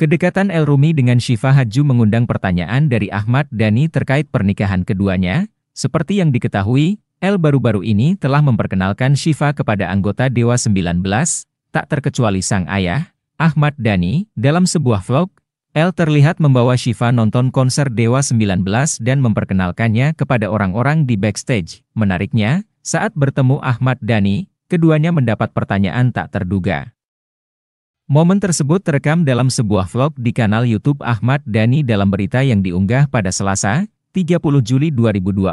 Kedekatan El Rumi dengan Syifa Haju mengundang pertanyaan dari Ahmad Dani terkait pernikahan keduanya. Seperti yang diketahui, El baru-baru ini telah memperkenalkan Syifa kepada anggota Dewa 19, tak terkecuali sang ayah, Ahmad Dani. dalam sebuah vlog. El terlihat membawa Syifa nonton konser Dewa 19 dan memperkenalkannya kepada orang-orang di backstage. Menariknya, saat bertemu Ahmad Dani, keduanya mendapat pertanyaan tak terduga. Momen tersebut terekam dalam sebuah vlog di kanal YouTube Ahmad Dhani dalam berita yang diunggah pada Selasa, 30 Juli 2024.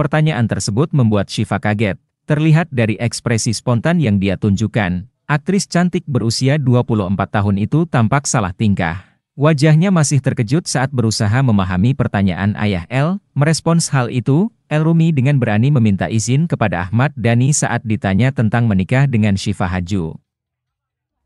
Pertanyaan tersebut membuat Shiva kaget, terlihat dari ekspresi spontan yang dia tunjukkan. Aktris cantik berusia 24 tahun itu tampak salah tingkah. Wajahnya masih terkejut saat berusaha memahami pertanyaan ayah El. Merespons hal itu, El Rumi dengan berani meminta izin kepada Ahmad Dhani saat ditanya tentang menikah dengan Shiva Haju.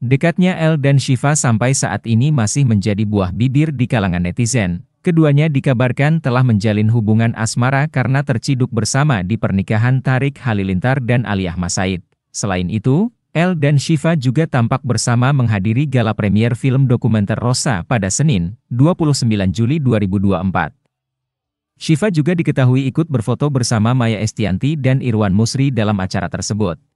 Dekatnya El dan Shiva sampai saat ini masih menjadi buah bibir di kalangan netizen. Keduanya dikabarkan telah menjalin hubungan asmara karena terciduk bersama di pernikahan Tarik Halilintar dan Aliyah Masaid. Selain itu, El dan Shiva juga tampak bersama menghadiri gala premier film dokumenter Rosa pada Senin, 29 Juli 2024. Shiva juga diketahui ikut berfoto bersama Maya Estianti dan Irwan Musri dalam acara tersebut.